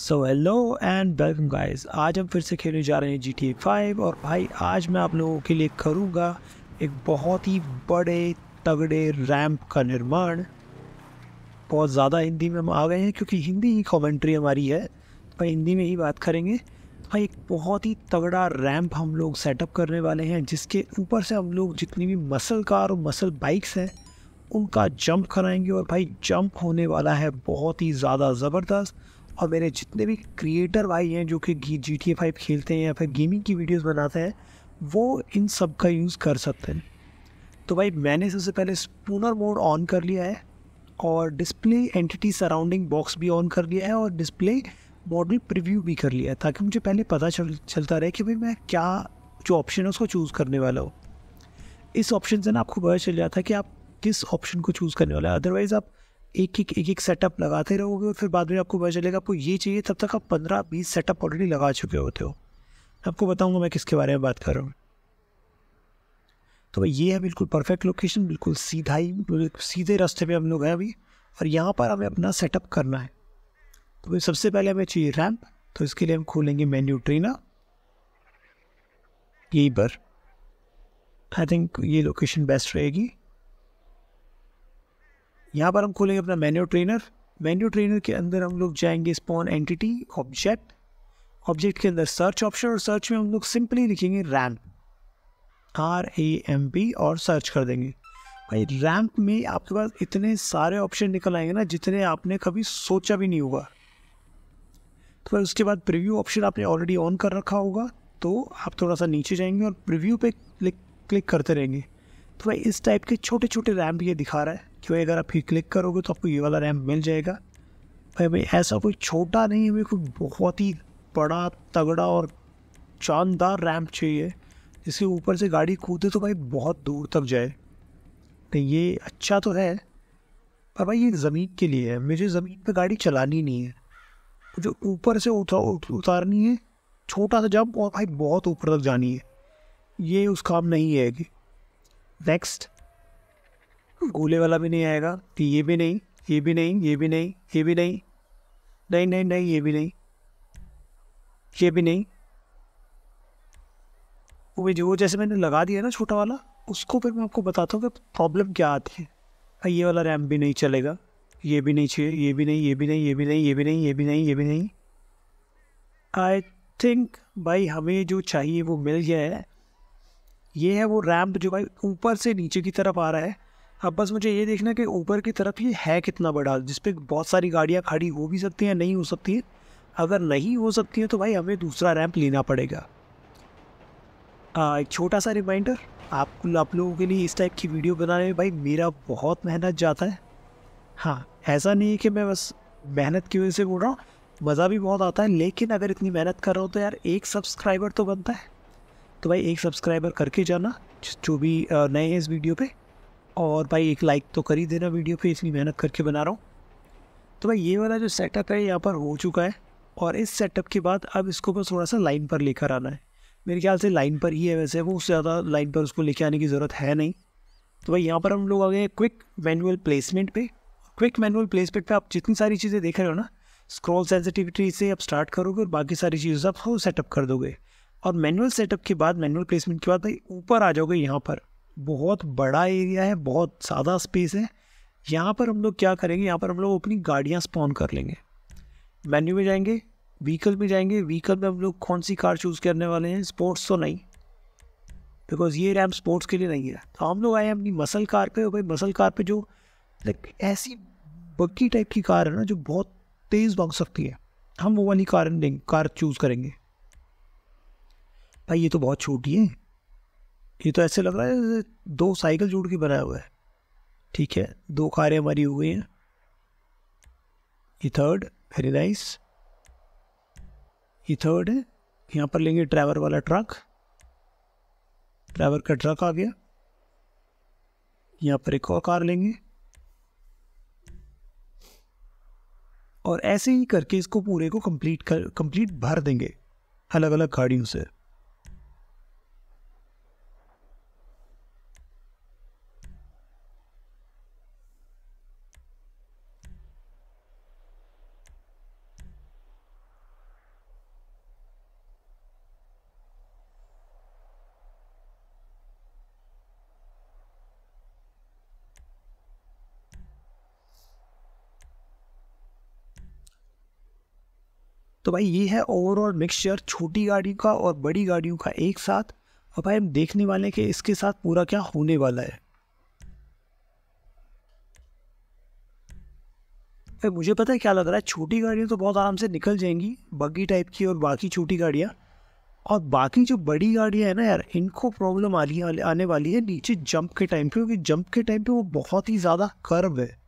So hello and welcome guys आज हम फिर से खेलने जा रहे हैं जी टी फाइव और भाई आज मैं आप लोगों के लिए करूँगा एक बहुत ही बड़े तगड़े रैम्प का निर्माण बहुत ज़्यादा हिंदी में हम आ गए हैं क्योंकि हिंदी ही कॉमेंट्री हमारी है भाई तो हिंदी में ही बात करेंगे भाई एक बहुत ही तगड़ा रैम्प हम लोग सेटअप करने वाले हैं जिसके ऊपर से हम लोग जितनी भी मसल कार और मसल बाइक्स हैं उनका जंप कराएंगे और भाई जंप होने वाला है बहुत ही ज़्यादा ज़बरदस्त और मेरे जितने भी क्रिएटर भाई हैं जो कि जी टी ए फाइव खेलते हैं या फिर गेमिंग की वीडियोस बनाते हैं वो इन सब का यूज़ कर सकते हैं तो भाई मैंने सबसे पहले स्पूनर मोड ऑन कर लिया है और डिस्प्ले एंटिटी सराउंडिंग बॉक्स भी ऑन कर लिया है और डिस्प्ले मॉडल प्रिव्यू भी कर लिया है ताकि मुझे पहले पता चल चलता रहे कि भाई मैं क्या जो ऑप्शन है उसको चूज़ करने वाला हूँ इस ऑप्शन से ना आपको पता चल जाता है कि आप किस ऑप्शन को चूज़ करने वाला है अदरवाइज़ आप एक एक एक एक सेटअप लगाते रहोगे और फिर बाद में आपको पता चलेगा आपको ये चाहिए तब तक आप पंद्रह बीस सेटअप ऑलरेडी लगा चुके होते हो आपको बताऊंगा मैं किसके बारे में बात कर रहा हूँ तो भाई ये है बिल्कुल परफेक्ट लोकेशन बिल्कुल सीधा ही सीधे रास्ते पे हम लोग हैं अभी और यहाँ पर हमें अपना सेटअप करना है तो भाई सबसे पहले हमें चाहिए रैम्प तो इसके लिए हम खोलेंगे मेन्यू ट्रेना यहीं पर आई थिंक ये लोकेशन बेस्ट रहेगी यहाँ पर हम खोलेंगे अपना मेन्यू ट्रेनर मेन्यू ट्रेनर के अंदर हम लोग जाएंगे स्पॉन एंटिटी ऑब्जेक्ट ऑब्जेक्ट के अंदर सर्च ऑप्शन और सर्च में हम लोग सिंपली लिखेंगे ramp R A M P और सर्च कर देंगे भाई रैम्प में आपके पास इतने सारे ऑप्शन निकल आएंगे ना जितने आपने कभी सोचा भी नहीं होगा तो फिर उसके बाद प्रीव्यू ऑप्शन आपने ऑलरेडी ऑन कर रखा होगा तो आप थोड़ा सा नीचे जाएंगे और प्रीव्यू पे क्लिक क्लिक करते रहेंगे तो भाई इस टाइप के छोटे छोटे रैम्प ये दिखा रहा है क्यों अगर आप फिर क्लिक करोगे तो आपको ये वाला रैम्प मिल जाएगा भाई भाई ऐसा कोई छोटा नहीं है भाई कोई बहुत ही बड़ा तगड़ा और शानदार रैम्प चाहिए जिसके ऊपर से गाड़ी कूदे तो भाई बहुत दूर तक जाए तो ये अच्छा तो है पर भाई ये ज़मीन के लिए है मुझे ज़मीन पे गाड़ी चलानी नहीं है मुझे ऊपर से उठा उतारनी है छोटा सा जंप और भाई बहुत ऊपर तक जानी है ये उस काम नहीं है कि नेक्स्ट गोले वाला भी नहीं आएगा कि ये भी नहीं ये भी नहीं ये भी नहीं ये भी नहीं नहीं नहीं नहीं ये भी नहीं ये भी नहीं वो भी जो जैसे मैंने लगा दिया ना छोटा वाला उसको फिर मैं आपको बताता हूँ कि प्रॉब्लम क्या आती है ये वाला रैम भी नहीं चलेगा ये भी नहीं चाहिए ये भी नहीं ये भी नहीं ये भी नहीं ये भी नहीं ये भी नहीं ये भी नहीं आई थिंक भाई हमें जो चाहिए वो मिल गया है ये है वो रैम्प जो भाई ऊपर से नीचे की तरफ आ रहा है अब बस मुझे ये देखना कि ऊपर की तरफ ये है कितना बड़ा जिसपे बहुत सारी गाड़ियाँ खड़ी हो भी सकती हैं नहीं हो सकती हैं अगर नहीं हो सकती हैं तो भाई हमें दूसरा रैंप लेना पड़ेगा आ, एक छोटा सा रिमाइंडर आप आप लोगों के लिए इस टाइप की वीडियो बनाने में भाई मेरा बहुत मेहनत जाता है हाँ ऐसा नहीं है कि मैं बस मेहनत की वजह से बोल रहा हूँ मज़ा भी बहुत आता है लेकिन अगर इतनी मेहनत कर रहा हूँ तो यार एक सब्सक्राइबर तो बनता है तो भाई एक सब्सक्राइबर करके जाना जो भी नए हैं इस वीडियो पर और भाई एक लाइक तो कर ही देना वीडियो पे इतनी मेहनत करके बना रहा हूँ तो भाई ये वाला जो सेटअप है यहाँ पर हो चुका है और इस सेटअप के बाद अब इसको बस थोड़ा सा लाइन पर लेकर आना है मेरे ख्याल से लाइन पर ही है वैसे वो उससे ज़्यादा लाइन पर उसको लेके आने की ज़रूरत है नहीं तो भाई यहाँ पर हम लोग आ गए क्विक मैनुअल प्लेसमेंट पे क्विक मैनुअल प्लेसमेंट पे आप जितनी सारी चीज़ें देख रहे हो ना स्क्रॉल सेंसिटिविटी से आप स्टार्ट करोगे और बाकी सारी चीज़ें आप आप सेटअप कर दोगे और मैनुअल सेटअप के बाद मैनुअल प्लेसमेंट के बाद भाई ऊपर आ जाओगे यहाँ पर बहुत बड़ा एरिया है बहुत ज़्यादा स्पेस है यहाँ पर हम लोग क्या करेंगे यहाँ पर हम लोग अपनी गाड़ियाँ स्पॉन कर लेंगे मेन्यू में जाएंगे व्हीकल में जाएंगे व्हीकल में हम लोग कौन सी कार चूज़ करने वाले हैं स्पोर्ट्स तो नहीं बिकॉज ये रैम स्पोर्ट्स के लिए नहीं है तो हम लोग आए अपनी मसल कार पे और भाई मसल कार पे जो लाइक ऐसी बक्की टाइप की कार है ना जो बहुत तेज़ भाग सकती है हम वो वाली कार कार चूज़ करेंगे भाई ये तो बहुत छोटी है ये तो ऐसे लग रहा है जैसे दो साइकिल जोड़ के बनाया हुआ है ठीक है दो कारें हमारी हो गई हैं ये थर्ड वेरी नाइस ये थर्ड है यहाँ पर लेंगे ड्राइवर वाला ट्रक ड्राइवर का ट्रक आ गया यहाँ पर एक और कार लेंगे और ऐसे ही करके इसको पूरे को कंप्लीट कर कंप्लीट भर देंगे अलग अलग गाड़ियों से तो भाई ये है ओवरऑल मिक्सचर छोटी गाड़ी का और बड़ी गाड़ियों का एक साथ और भाई हम देखने वाले हैं कि इसके साथ पूरा क्या होने वाला है भाई मुझे पता है क्या लग रहा है छोटी गाड़ियाँ तो बहुत आराम से निकल जाएंगी बग्गी टाइप की और बाकी छोटी गाड़ियाँ और बाकी जो बड़ी गाड़ियाँ हैं ना यार इनको प्रॉब्लम आ रही आने वाली है नीचे जंप के टाइम पे क्योंकि जंप के टाइम पे वो बहुत ही ज़्यादा कर्व है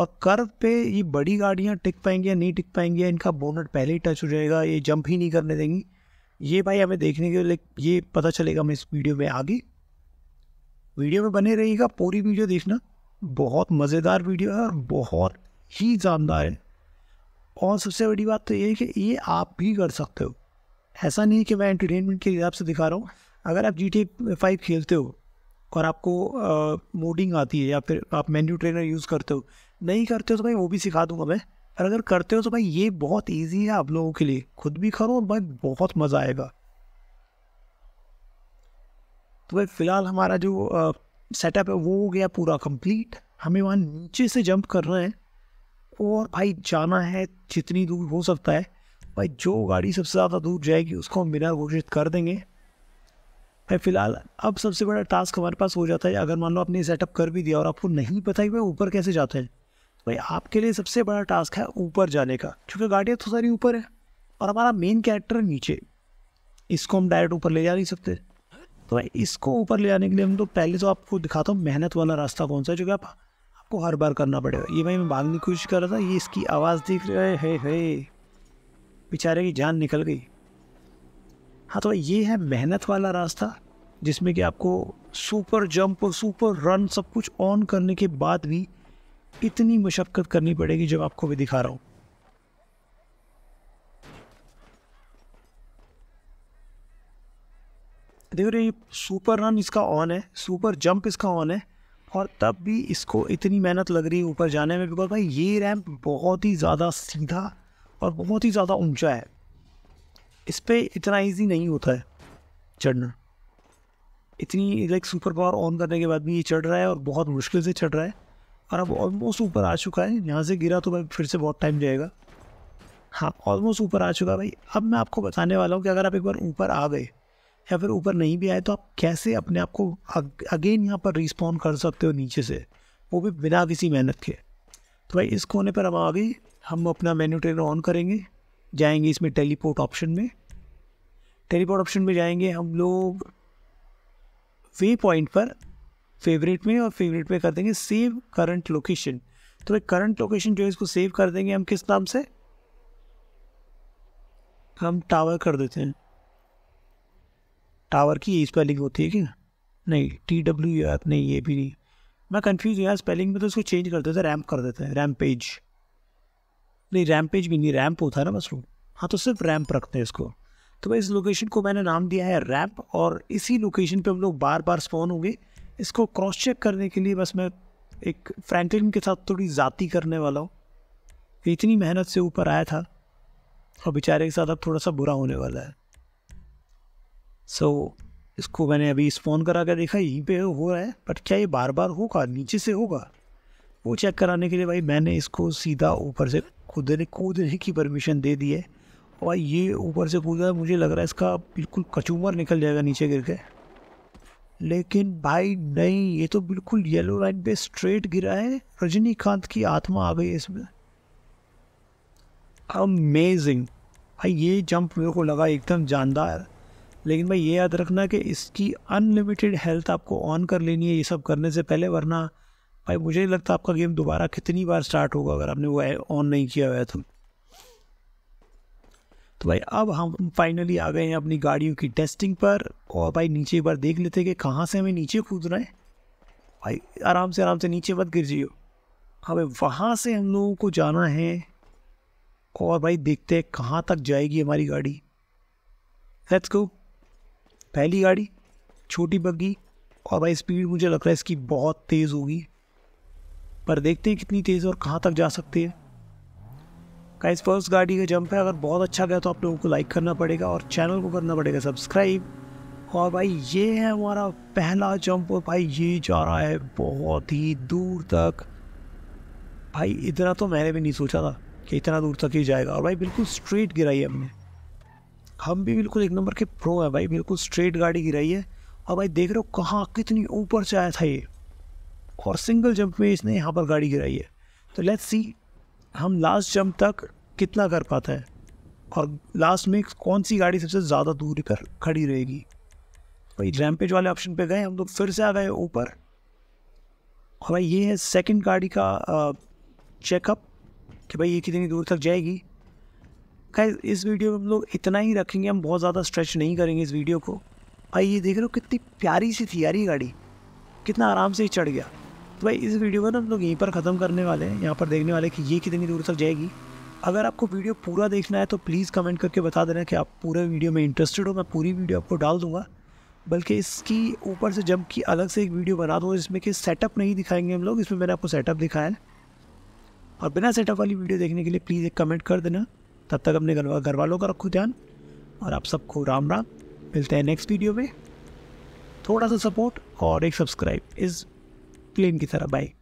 और कर्व पे ये बड़ी गाड़ियाँ टिक पाएंगी या नहीं टिक पाएंगी या इनका बोनट पहले ही टच हो जाएगा ये जंप ही नहीं करने देंगी ये भाई हमें देखने के लिए ये पता चलेगा हमें इस वीडियो में आगे वीडियो में बने रहिएगा पूरी वीडियो देखना बहुत मज़ेदार वीडियो है और बहुत ही जानदार है और सबसे बड़ी बात तो ये है कि ये आप भी कर सकते हो ऐसा नहीं कि मैं एंटरटेनमेंट के हिसाब से दिखा रहा हूँ अगर आप जी टी फाइव खेलते हो और आपको मोडिंग आती है या फिर आप मेन्यू ट्रेनर यूज़ करते हो नहीं करते हो तो भाई वो भी सिखा दूंगा मैं और अगर करते हो तो भाई ये बहुत ईजी है आप लोगों के लिए खुद भी करो और भाई बहुत मज़ा आएगा तो भाई फ़िलहाल हमारा जो सेटअप है वो हो गया पूरा कंप्लीट हमें वहाँ नीचे से जंप करना है और भाई जाना है जितनी दूर हो सकता है भाई जो गाड़ी सबसे ज़्यादा दूर जाएगी उसको हम बिना घोषित कर देंगे भाई फिलहाल अब सबसे बड़ा टास्क हमारे पास हो जाता है अगर मान लो आपने सेटअप कर भी दिया और आपको नहीं पता कि भाई ऊपर कैसे जाते हैं भाई आपके लिए सबसे बड़ा टास्क है ऊपर जाने का क्योंकि गाड़ियाँ तो सारी ऊपर है और हमारा मेन कैरेक्टर नीचे इसको हम डायरेक्ट ऊपर ले जा नहीं सकते तो भाई इसको ऊपर ले जाने के लिए हम तो पहले तो आपको दिखाता हूँ मेहनत वाला रास्ता कौन सा है जो कि आप आपको हर बार करना पड़ेगा ये भाई मैं भागने की कोशिश कर रहा था ये इसकी आवाज़ दिख रही है हे बेचारे की जान निकल गई हाँ तो ये है मेहनत वाला रास्ता जिसमें कि आपको सुपर जंप और सुपर रन सब कुछ ऑन करने के बाद भी इतनी मशक्क़त करनी पड़ेगी जब आपको भी दिखा रहा हूँ देखो ये सुपर रन इसका ऑन है सुपर जंप इसका ऑन है और तब भी इसको इतनी मेहनत लग रही है ऊपर जाने में बिकॉज भाई ये रैंप बहुत ही ज़्यादा सीधा और बहुत ही ज़्यादा ऊंचा है इस पर इतना इजी नहीं होता है चढ़ना इतनी लाइक सुपर पावर ऑन करने के बाद भी ये चढ़ रहा है और बहुत मुश्किल से चढ़ रहा है और अब ऑलमोस्ट ऊपर आ चुका है यहाँ से गिरा तो भाई फिर से बहुत टाइम जाएगा हाँ ऑलमोस्ट ऊपर आ चुका है भाई अब मैं आपको बताने वाला हूँ कि अगर आप एक बार ऊपर आ गए या फिर ऊपर नहीं भी आए तो आप कैसे अपने आप को अगेन यहाँ पर रिस्पॉन्ड कर सकते हो नीचे से वो भी बिना किसी मेहनत के तो भाई इस कोने पर हम आ गए हम अपना मेन्यू ट्रेनर ऑन करेंगे जाएंगे इसमें टेलीपोर्ट ऑप्शन में टेलीपोर्ट ऑप्शन में जाएंगे हम लोग वे पॉइंट पर फेवरेट में और फेवरेट में कर देंगे सेव करंट लोकेशन तो भाई करंट लोकेशन जो है इसको सेव कर देंगे हम किस नाम से हम टावर कर देते हैं टावर की स्पेलिंग होती है क्या नहीं टी डब्ल्यू आर नहीं ये भी नहीं मैं कंफ्यूज हुआ स्पेलिंग में तो इसको चेंज कर देते हैं रैम्प कर देते हैं रैम पेज नहीं रैम पेज भी नहीं रैम्प होता है ना बस हाँ तो सिर्फ रैम्प रखते हैं इसको तो भाई इस लोकेशन को मैंने नाम दिया है रैम्प और इसी लोकेशन पे हम लोग बार बार स्पॉन होंगे इसको क्रॉस चेक करने के लिए बस मैं एक फ्रैंकलिन के साथ थोड़ी ज़ाती करने वाला हूँ इतनी मेहनत से ऊपर आया था और बेचारे के साथ अब थोड़ा सा बुरा होने वाला है सो so, इसको मैंने अभी स्पॉन करा कर देखा यहीं पे हो रहा है बट क्या ये बार बार होगा नीचे से होगा वो चेक कराने के लिए भाई मैंने इसको सीधा ऊपर से खुद ने कूदने की परमिशन दे दी है और ये ऊपर से कूदा मुझे लग रहा है इसका बिल्कुल कचूमर निकल जाएगा नीचे गिर के लेकिन भाई नहीं ये तो बिल्कुल येलो लाइन पे स्ट्रेट गिरा है रजनीकांत की आत्मा आ गई इसमें अमेजिंग भाई ये जंप मेरे को लगा एकदम जानदार लेकिन भाई ये याद रखना कि इसकी अनलिमिटेड हेल्थ आपको ऑन कर लेनी है ये सब करने से पहले वरना भाई मुझे नहीं लगता आपका गेम दोबारा कितनी बार स्टार्ट होगा अगर आपने वो ऑन नहीं किया हुआ है तो तो भाई अब हम फाइनली आ गए हैं अपनी गाड़ियों की टेस्टिंग पर और भाई नीचे एक बार देख लेते कि कहाँ से हमें नीचे कूदना है भाई आराम से आराम से नीचे मत गिर जाइए अब वहाँ से हम लोगों को जाना है और भाई देखते हैं कहाँ तक जाएगी हमारी गाड़ी लेट्स गो पहली गाड़ी छोटी बग्गी और भाई स्पीड मुझे लग रहा है इसकी बहुत तेज़ होगी पर देखते हैं कितनी तेज़ और कहाँ तक जा सकती है का इस फर्स्ट गाड़ी का जंप है अगर बहुत अच्छा गया तो आप लोगों को लाइक करना पड़ेगा और चैनल को करना पड़ेगा सब्सक्राइब और भाई ये है हमारा पहला जंप और भाई ये जा रहा है बहुत ही दूर तक भाई इतना तो मैंने भी नहीं सोचा था कि इतना दूर तक ही जाएगा और भाई बिल्कुल स्ट्रेट गिराई है हमने हम भी बिल्कुल एक नंबर के प्रो हैं भाई बिल्कुल स्ट्रेट गाड़ी गिराई है और भाई देख रहे हो कहाँ कितनी ऊपर से आया था ये और सिंगल जंप में इसने यहाँ पर गाड़ी गिराई है तो लेट्स सी हम लास्ट जंप तक कितना कर पाता है और लास्ट में कौन सी गाड़ी सबसे ज़्यादा दूर कर खड़ी रहेगी भाई रैम्पेज तो। वाले ऑप्शन पे गए हम लोग तो फिर से आ गए ऊपर और भाई ये है सेकंड गाड़ी का चेकअप कि भाई ये कितनी दूर तक जाएगी खैर इस वीडियो में हम लोग इतना ही रखेंगे हम बहुत ज़्यादा स्ट्रेच नहीं करेंगे इस वीडियो को भाई ये देख रहे हो कितनी प्यारी सी थी यार ये गाड़ी कितना आराम से ही चढ़ गया तो भाई इस वीडियो को ना हम लोग यहीं पर ख़त्म करने वाले हैं यहाँ पर देखने वाले कि ये कितनी दूर तक जाएगी अगर आपको वीडियो पूरा देखना है तो प्लीज़ कमेंट करके बता देना कि आप पूरे वीडियो में इंटरेस्टेड हो मैं पूरी वीडियो आपको डाल दूँगा बल्कि इसकी ऊपर से जंप की अलग से एक वीडियो बना दूँ जिसमें कि सेटअप नहीं दिखाएंगे हम लोग इसमें मैंने आपको सेटअप दिखाया है और बिना सेटअप वाली वीडियो देखने के लिए प्लीज़ एक कमेंट कर देना तब तक अपने घर वालों का रखो ध्यान और आप सबको राम राम मिलते हैं नेक्स्ट वीडियो में थोड़ा सा सपोर्ट और एक सब्सक्राइब इस प्लेन की तरह बाइक